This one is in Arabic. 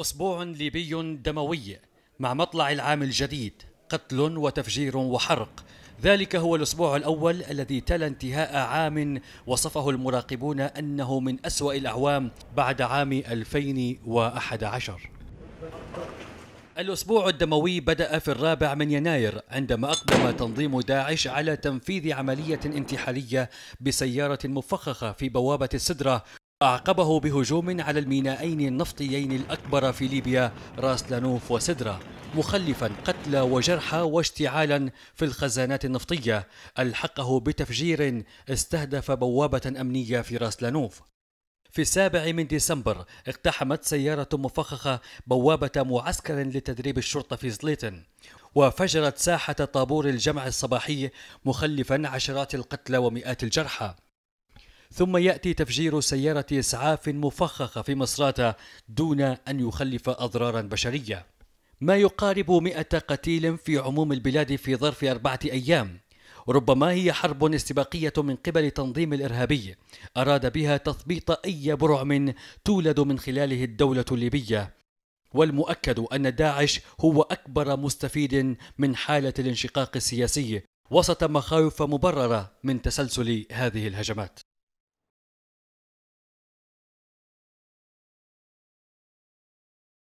أسبوع ليبي دموي مع مطلع العام الجديد قتل وتفجير وحرق ذلك هو الأسبوع الأول الذي تلا انتهاء عام وصفه المراقبون أنه من أسوأ الأعوام بعد عام 2011 الأسبوع الدموي بدأ في الرابع من يناير عندما أقدم تنظيم داعش على تنفيذ عملية انتحالية بسيارة مفخخة في بوابة السدرة أعقبه بهجوم على المينائين النفطيين الأكبر في ليبيا راس لانوف وسدرة مخلفا قتلى وجرحى واشتعالا في الخزانات النفطية ألحقه بتفجير استهدف بوابة أمنية في راس لانوف في السابع من ديسمبر اقتحمت سيارة مفخخة بوابة معسكر لتدريب الشرطة في زليتن وفجرت ساحة طابور الجمع الصباحي مخلفا عشرات القتلى ومئات الجرحى ثم يأتي تفجير سيارة إسعاف مفخخة في مصراتة دون أن يخلف أضرارا بشرية ما يقارب مئة قتيل في عموم البلاد في ظرف أربعة أيام ربما هي حرب استباقية من قبل تنظيم الإرهابي أراد بها تثبيط أي برعم تولد من خلاله الدولة الليبية والمؤكد أن داعش هو أكبر مستفيد من حالة الانشقاق السياسي وسط مخاوف مبررة من تسلسل هذه الهجمات